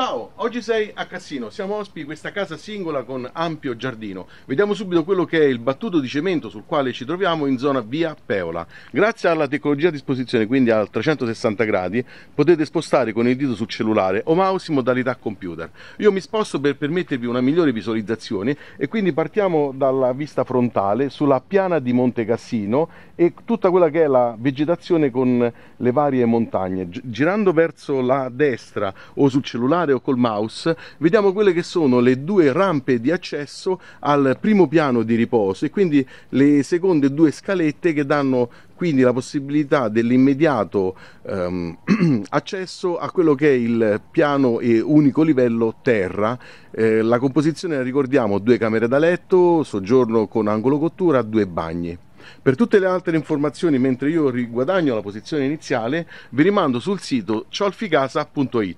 Ciao, oggi sei a Cassino, siamo ospiti di questa casa singola con ampio giardino. Vediamo subito quello che è il battuto di cemento sul quale ci troviamo in zona via Peola. Grazie alla tecnologia a disposizione, quindi al 360 gradi, potete spostare con il dito sul cellulare o mouse in modalità computer. Io mi sposto per permettervi una migliore visualizzazione e quindi partiamo dalla vista frontale sulla piana di Monte Cassino e tutta quella che è la vegetazione con le varie montagne. Girando verso la destra o sul cellulare cellulare o col mouse, vediamo quelle che sono le due rampe di accesso al primo piano di riposo e quindi le seconde due scalette che danno quindi la possibilità dell'immediato ehm, accesso a quello che è il piano e unico livello terra. Eh, la composizione la ricordiamo, due camere da letto, soggiorno con angolo cottura, due bagni. Per tutte le altre informazioni, mentre io riguadagno la posizione iniziale, vi rimando sul sito ciolficasa.it.